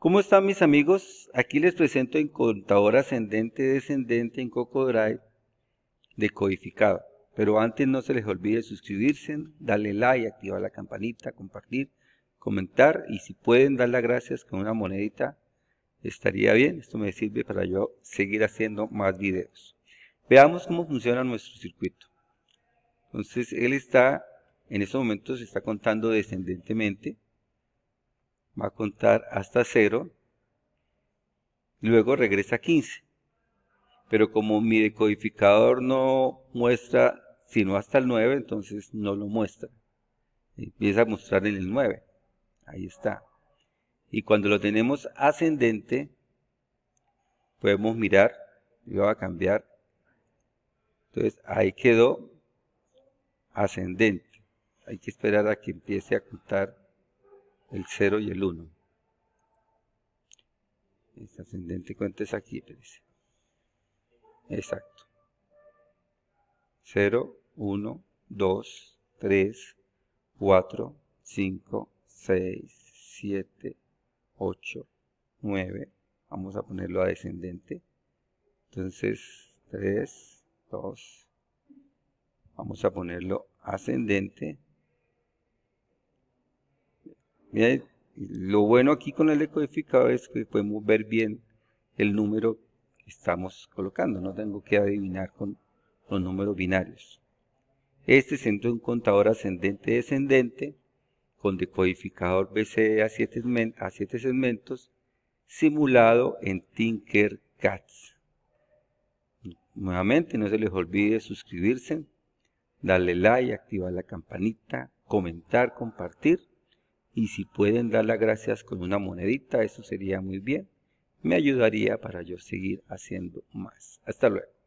¿Cómo están mis amigos? Aquí les presento en contador ascendente descendente en de decodificado. Pero antes no se les olvide suscribirse, darle like, activar la campanita, compartir, comentar y si pueden dar las gracias con una monedita estaría bien. Esto me sirve para yo seguir haciendo más videos. Veamos cómo funciona nuestro circuito. Entonces él está, en estos momentos se está contando descendentemente va a contar hasta 0, luego regresa a 15. Pero como mi decodificador no muestra sino hasta el 9, entonces no lo muestra. Empieza a mostrar en el 9. Ahí está. Y cuando lo tenemos ascendente, podemos mirar, yo va a cambiar. Entonces ahí quedó ascendente. Hay que esperar a que empiece a contar el 0 y el 1. Es ascendente cuenta es aquí, dice. Exacto. 0, 1, 2, 3, 4, 5, 6, 7, 8, 9. Vamos a ponerlo a descendente. Entonces, 3, 2. Vamos a ponerlo ascendente lo bueno aquí con el decodificador es que podemos ver bien el número que estamos colocando. No tengo que adivinar con los números binarios. Este centro es un contador ascendente-descendente con decodificador BCD a 7 segmentos, segmentos simulado en Tinkercad. Nuevamente, no se les olvide suscribirse, darle like, activar la campanita, comentar, compartir y si pueden dar las gracias con una monedita, eso sería muy bien. Me ayudaría para yo seguir haciendo más. Hasta luego.